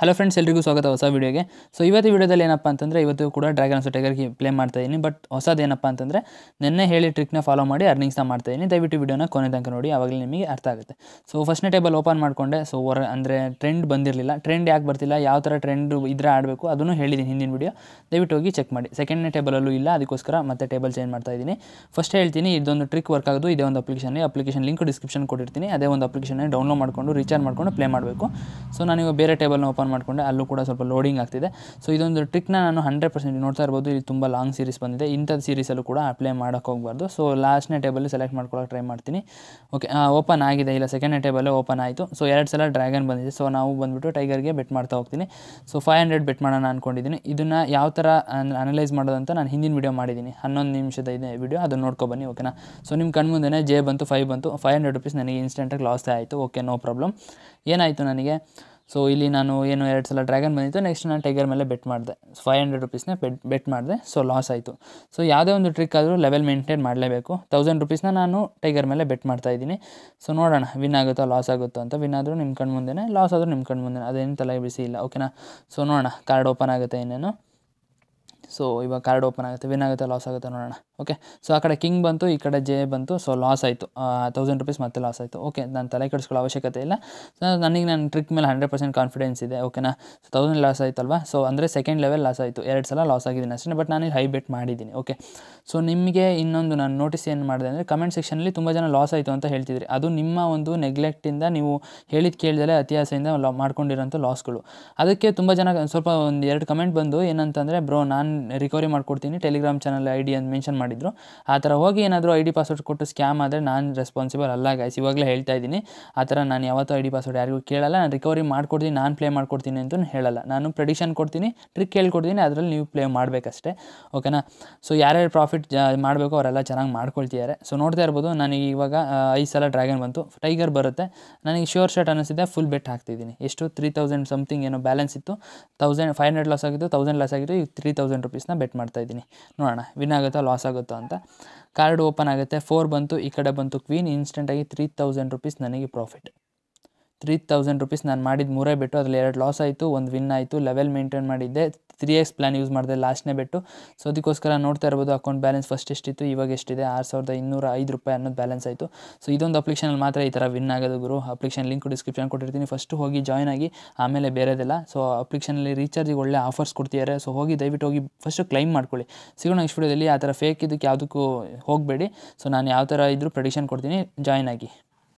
hello friends ಎಲ್ಲರಿಗೂ ಸ್ವಾಗತ ಹೊಸ ವೀಡಿಯೋಗೆ ಸೊ ಇವತ್ತು ವಿಡಿಯೋದಲ್ಲಿ ಏನಪ್ಪ ಅಂತಂದರೆ ಇವತ್ತು ಕೂಡ ಡ್ರ್ಯಾಗನ್ ಸೊ ಟೈಗರ್ಗೆ ಪ್ಲೇ ಮಾಡ್ತಾಯಿದ್ದೀನಿ ಬಟ್ ಹೊಸದೇನಪ್ಪ ಏನಪ್ಪ ಅಂತಂದರೆ ನೆನ್ನೆ ಹೇಳಿ ಟ್ರಿಕ್ನ ಫಾಲೋ ಮಾಡಿ ಅರ್ನಿಂಗ್ಸ್ನ ಮಾಡ್ತಾಯಿದ್ದೀನಿ ದಯವಿಟ್ಟು ವೀಡಿಯೋನ ಕೊನೆ ತನಕ ನೋಡಿ ಆವಾಗಲೇ ನಿಮಗೆ ಅರ್ಥ ಆಗುತ್ತೆ ಸೊ ಫಸ್ಟ್ನೇ ಟೇಬಲ್ ಓಪನ್ ಮಾಡಿಕೊಂಡೆ ಸೊ ಹೊರ ಅಂದರೆ ಟ್ರೆಂಡ್ ಬಂದಿರಲಿಲ್ಲ ಟ್ರೆಂಡ್ ಯಾಕೆ ಬರ್ತಿಲ್ಲ ಯಾವ ಥರ ಟ್ರೆಂಡ್ ಇದ್ರೆ ಆಡಬೇಕು ಅದನ್ನು ಹೇಳಿದ್ದೀನಿ ಹಿಂದಿನ ವಿಡಿಯೋ ದಯವಿಟ್ಟು ಹೋಗಿ ಚೆಕ್ ಮಾಡಿ ಸೆಕೆಂಡ್ನೇ ಟೇಬಲಲ್ಲೂ ಇಲ್ಲ ಅದಕ್ಕೋಸ್ಕರ ಮತ್ತೆ ಟೇಬಲ್ ಚೇಂಜ್ ಮಾಡ್ತಾ ಇದ್ದೀನಿ ಫಸ್ಟ್ ಹೇಳ್ತೀನಿ ಇದೊಂದು ಟ್ರಿಕ್ ವರ್ಕ್ ಆಗೋದು ಇದೇ ಒಂದು ಅಪ್ಲಿಕೇಶನ್ ಅಪ್ಲಿಕೇಶನ್ ಲಿಂಕ್ ಡಿಸ್ಕ್ರಿಪ್ಷನ್ ಕೊಟ್ಟಿರ್ತೀನಿ ಅದೇ ಒಂದು ಅಪ್ಲಿಕೇಶನ್ ಡೌನ್ಲೋಡ್ ಮಾಡಿಕೊಂಡು ರೀಚಾರ್ಜ್ ಮಾಡಿಕೊಂಡು ಪ್ಲೇ ಮಾಡಬೇಕು ಸೊ ನಾನೀಗ ಬೇರೆ ಟೇಬಲ್ನ ಓಪನ್ ಆನ್ ಮಾಡಿಕೊಂಡೆ ಅಲ್ಲೂ ಕೂಡ ಸ್ವಲ್ಪ ಲೋಡಿಂಗ್ ಆಗ್ತಿದೆ ಸೊ ಇದೊಂದು ಟ್ರಿಕ್ನ ನಾನು ಹಂಡ್ರೆಡ್ ಪರ್ಸೆಂಟ್ ನೋಡ್ತಾ ಇರ್ಬೋದು ಇಲ್ಲಿ ತುಂಬ ಲಾಂಗ್ ಸೀರೀಸ್ ಬಂದಿದೆ ಇಂಥದ್ದು ಸೀರೀಸಲ್ಲೂ ಕೂಡ ಅಪ್ಲೈ ಮಾಡೋಕ್ಕೆ ಹೋಗ್ಬಾರ್ದು ಸೊ ಲಾಸ್ಟ್ನೇ ಟೇಬಲ್ ಸೆಲೆಕ್ಟ್ ಮಾಡ್ಕೊಳ್ಳೋಕೆ ಟ್ರೈ ಮಾಡ್ತೀನಿ ಓಕೆ ಓಪನ್ ಆಗಿದೆ ಇಲ್ಲ ಸೆಕೆಂಡ್ನೇ ಟೇಬಲ್ಲೇ ಓಪನ್ ಆಯಿತು ಸೊ ಎರಡು ಸಲ ಡ್ರ್ಯಾಗನ್ ಬಂದಿದೆ ಸೊ ನಾವು ಬಂದುಬಿಟ್ಟು ಟೈಗರ್ಗೆ ಬೆಟ್ ಮಾಡ್ತಾ ಹೋಗ್ತೀನಿ ಸೊ ಫೈವ್ ಹಂಡ್ರೆಡ್ ಬೆಟ್ ಮಾಡೋಣ ಅಂದ್ಕೊಂಡಿದ್ದೀನಿ ಇದನ್ನು ಯಾವ ಥರ ಅನಲೈಸ್ ಮಾಡೋದಂತ ನಾನು ಹಿಂದಿನ ವೀಡಿಯೋ ಮಾಡಿದ್ದೀನಿ ಹನ್ನೊಂದು ನಿಮಿಷದ ಇದೆ ವೀಡಿಯೋ ಅದನ್ನು ನೋಡ್ಕೊ ಬನ್ನಿ ಓಕೆನಾ ಸೊ ನಿಮ್ಮ ಮುಂದೆನೇ ಜೆ ಬಂತು ಫೈವ್ ಬಂತು ಫೈವ್ ಹಂಡ್ರೆಡ್ ರುಪೀಸ್ ನನಗೆ ಇನ್ಸ್ಟೆಂಟಾಗಿ ಲಾಸ್ ಆಯಿತು ಓಕೆ ನೋ ಪ್ರಾಬ್ಲಮ್ ಏನಾಯಿತು ನನಗೆ ಸೊ ಇಲ್ಲಿ ನಾನು ಏನು ಎರಡು ಸಲ ಡ್ರ್ಯಾಗನ್ ಬಂದಿತ್ತು ನೆಕ್ಸ್ಟ್ ನಾನು ಟೈಗರ್ ಮೇಲೆ ಬೆಟ್ ಮಾಡಿದೆ ಫೈವ್ ಹಂಡ್ರೆಡ್ ರುಪೀಸ್ನ ಬೆಟ್ ಬೆಟ್ ಮಾಡಿದೆ ಸೊ ಲಾಸ್ ಆಯಿತು ಸೊ ಯಾವುದೇ ಒಂದು ಟ್ರಿಕ್ ಆದರೂ ಲೆವೆಲ್ ಮೇಂಟೈನ್ ಮಾಡಲೇಬೇಕು ತೌಸಂಡ್ ರುಪೀಸ್ನ ನಾನು ಟೈಗರ್ ಮೇಲೆ ಬೆಟ್ ಮಾಡ್ತಾ ಇದ್ದೀನಿ ಸೊ ನೋಡೋಣ ವಿನ್ ಆಗುತ್ತೋ ಲಾಸ್ ಆಗುತ್ತೋ ಅಂತ ವಿನ್ ಆದರೂ ನಿಮ್ಮ ಕಣ್ಣು ಮುಂದೆ ಲಾಸ್ ಆದರೂ ನಿಮ್ಮ ಕಣ್ಣು ಮುಂದೆ ಅದೇನು ತಲೆ ಬಿಸಿ ಇಲ್ಲ ಓಕೆನಾ ಸೊ ನೋಡೋಣ ಕಾರ್ಡ್ ಓಪನ್ ಆಗುತ್ತೆ ಇನ್ನೇನು ಸೊ ಇವಾಗ ಕಾರ್ಡ್ ಓಪನ್ ಆಗುತ್ತೆ ವಿನ್ ಆಗುತ್ತೆ ಲಾಸ್ ಆಗುತ್ತೆ ನೋಡೋಣ ಓಕೆ ಸೊ ಆ ಕಡೆ ಕಿಂಗ್ ಬಂತು ಈ ಕಡೆ ಜೆ ಬಂತು ಸೊ ಲಾಸ್ ಆಯಿತು ತೌಸಂಡ್ ರುಪೀಸ್ ಮತ್ತೆ ಲಾಸ್ ಆಯಿತು ಓಕೆ ನಾನು ತಲೆ ಕೆಡಿಸ್ಕೊಳ್ಳೋ ಅವಶ್ಯಕತೆ ಇಲ್ಲ ಸೊ ನನಗೆ ನನ್ನ ಟ್ರಿಕ್ ಮೇಲೆ ಹಂಡ್ರೆಡ್ ಪರ್ಸೆಂಟ್ ಕಾನ್ಫಿಡೆನ್ಸ್ ಇದೆ ಓಕೆನಾ ಸೊ ತೌಸಂಡ್ ಲಾಸ್ ಆಯಿತಲ್ವಾ ಸೊ ಅಂದರೆ ಸೆಕೆಂಡ್ ಲೆವೆಲ್ ಲಾಸ್ ಆಯಿತು ಎರಡು ಸಲ ಲಾಸ್ ಆಗಿದ್ದೀನಿ ಅಷ್ಟೇ ಬಟ್ ನಾನು ಹೈ ಬೆಟ್ ಮಾಡಿದ್ದೀನಿ ಓಕೆ ಸೊ ನಿಮಗೆ ಇನ್ನೊಂದು ನಾನು ನೋಟಿಸ್ ಏನು ಮಾಡಿದೆ ಅಂದರೆ ಕಮೆಂಟ್ ಸೆಕ್ಷನಲ್ಲಿ ತುಂಬ ಜನ ಲಾಸ್ ಆಯಿತು ಅಂತ ಹೇಳ್ತಿದ್ರಿ ಅದು ನಿಮ್ಮ ಒಂದು ನೆಗ್ಲೆಕ್ಟಿಂದ ನೀವು ಹೇಳಿದ ಕೇಳಿದರೆ ಅತಿಯಾಸೆಯಿಂದ ಮಾಡ್ಕೊಂಡಿರೋಂಥ ಲಾಸ್ಗಳು ಅದಕ್ಕೆ ತುಂಬ ಜನ ಸ್ವಲ್ಪ ಒಂದು ಎರಡು ಕಮೆಂಟ್ ಬಂದು ಏನಂತಂದರೆ ಬ್ರೋ ನಾನು ರಿಕವರಿ ಮಾಡಿಕೊಡ್ತೀನಿ ಟೆಲಿಗ್ರಾಮ್ ಚಾನಲ್ ಐ ಡಿ ಅಂತ ಮೆನ್ಷನ್ ಮಾಡಿದ್ರು ಆ ಥರ ಹೋಗಿ ಏನಾದರೂ ಐ ಡಿ ಪಾಸ್ವರ್ಡ್ ಕೊಟ್ಟು ಸ್ಕ್ಯಾಮ್ ಆದರೆ ನಾನು ರೆಸ್ಪಾನ್ಸಿಬಲ್ ಅಲ್ಲ ಗಾಯ್ಸ್ ಇವಾಗಲೇ ಹೇಳ್ತಾ ಇದ್ದೀನಿ ಆ ಥರ ನಾನು ಯಾವತ್ತೂ ಐ ಡಿ ಪಾಸ್ವರ್ಡ್ ಯಾರಿಗೂ ಕೇಳಲ್ಲ ನಾನು ರಿಕವರಿ ಮಾಡ್ಕೊಡ್ತೀನಿ ನಾನು ಪ್ಲೇ ಮಾಡ್ಕೊಡ್ತೀನಿ ಅಂತ ಹೇಳಲ್ಲ ನಾನು ಪ್ರೆಡಿಷನ್ ಕೊಡ್ತೀನಿ ಟ್ರಿಕ್ ಹೇಳ್ಕೊಡ್ತೀನಿ ಅದರಲ್ಲಿ ನೀವು ಪ್ಲೇ ಮಾಡಬೇಕಷ್ಟೇ ಓಕೆನಾ ಸೊ ಯಾರ್ಯಾರು ಪ್ರಾಫಿಟ್ ಮಾಡಬೇಕು ಅವರೆಲ್ಲ ಚೆನ್ನಾಗಿ ಮಾಡ್ಕೊಳ್ತಿದ್ದಾರೆ ಸೊ ನೋಡ್ತಾ ಇರ್ಬೋದು ನನಗೆ ಇವಾಗ ಐದು ಸಲ ಡ್ರ್ಯಾಗನ್ ಬಂತು ಟೈಗರ್ ಬರುತ್ತೆ ನನಗೆ ಶ್ಯೂರ್ ಶರ್ಟ್ ಅನ್ನಿಸಿದೆ ಫುಲ್ ಬೆಟ್ ಹಾಕ್ತಿದ್ದೀನಿ ಎಷ್ಟು ತ್ರೀ ತೌಸಂಡ್ ಸಮಥಿಂಗ್ ಏನೋ ಬ್ಯಾಲೆನ್ಸ್ ಇತ್ತು ತೌಸಂಡ್ ಫೈವ್ ಹಂಡ್ರೆಡ್ ಲಾಸ್ ಆಗಿತ್ತು ತೌಸಂಡ್ ಲಾಸ್ ಆಗಿತ್ತು ಈಗ ತ್ರೀ ತೌಸಂಡ್ ರುಪೀಸ್ನ ಬೆಟ್ ಮಾಡ್ತಾ ಇದ್ದೀನಿ ನೋಡೋಣ ವಿನ್ ಆಗುತ್ತಾ ಲಾಸ್ ಆಗುತ್ತೋ ಅಂತ ಕಾರ್ಡ್ ಓಪನ್ ಆಗುತ್ತೆ ಫೋರ್ ಬಂತು ಈ ಕಡೆ ಬಂತು ಕ್ವೀನ್ ಇನ್ಸ್ಟೆಂಟಾಗಿ ತ್ರೀ ತೌಸಂಡ್ ರುಪೀಸ್ ನನಗೆ ಪ್ರಾಫಿಟ್ ತ್ರೀ ತೌಸಂಡ್ ರುಪೀಸ್ ನಾನು ಮಾಡಿದ ಮೂರೇ ಬಿಟ್ಟು ಅದರಲ್ಲಿ ಎರಡು ಲಾಸ್ ಆಯಿತು ಒಂದು ವಿನ್ ಆಯಿತು ಲೆವೆಲ್ ಮೇಂಟೈನ್ ಮಾಡಿದ್ದೆ ತ್ರೀ ಎಕ್ಸ್ ಪ್ಲಾನ್ ಯೂಸ್ ಮಾಡಿದೆ ಲಾಸ್ಟ್ನೇ ಬಿಟ್ಟು ಸೊ ಅದಕ್ಕೋಸ್ಕರ ನೋಡ್ತಾ ಇರ್ಬೋದು ಅಕೌಂಟ್ ಬ್ಯಾಲೆನ್ಸ್ ಫಸ್ಟ್ ಎಷ್ಟಿತ್ತು ಇವಾಗ ಎಷ್ಟಿದೆ ಆರು ಸಾವಿರದ ಇನ್ನೂರ ಐದು ರೂಪಾಯಿ ಅನ್ನೋದು ಬ್ಯಾಲೆನ್ಸ್ ಆಯಿತು ಸೊ ಇದೊಂದು ಅಪ್ಲಿಕೇಶನಲ್ಲಿ ಮಾತ್ರ ಈ ಥರ ವಿನ್ ಆಗೋದು ಗುರು ಅಪ್ಲಿಕೇಶನ್ ಲಿಂಕ್ ಡಿಸ್ಕ್ರಿಪ್ಷನ್ ಕೊಟ್ಟಿರ್ತೀನಿ ಫಸ್ಟ್ ಹೋಗಿ ಜಾಯ್ನ್ ಆಗಿ ಆಮೇಲೆ ಬೇರೆದೆಲ್ಲ ಸೊ ಅಪ್ಲಿಕೇಶನಲ್ಲಿ ರೀಚಾರ್ಜಿಗೆ ಒಳ್ಳೆ ಆಫರ್ಸ್ ಕೊಡ್ತಿದ್ದಾರೆ ಸೊ ಹೋಗಿ ದಯವಿಟ್ಟು ಹೋಗಿ ಫಸ್ಟು ಕ್ಲೈಮ್ ಮಾಡ್ಕೊಳ್ಳಿ ಸಿಗೋಣ ನೆಕ್ಸ್ಟ್ ವಿಡಿಯೋದಲ್ಲಿ ಆ ಥರ ಫೇಕ್ ಇದಕ್ಕೆ ಯಾವುದಕ್ಕೂ ಹೋಗಬೇಡಿ ಸೊ ನಾನು ಯಾವ ಥರ ಇದ್ದರೂ ಪ್ರೆಡಿಕ್ಷನ್ ಕೊಡ್ತೀನಿ ಜಾಯ್ನ್ ಆಗಿ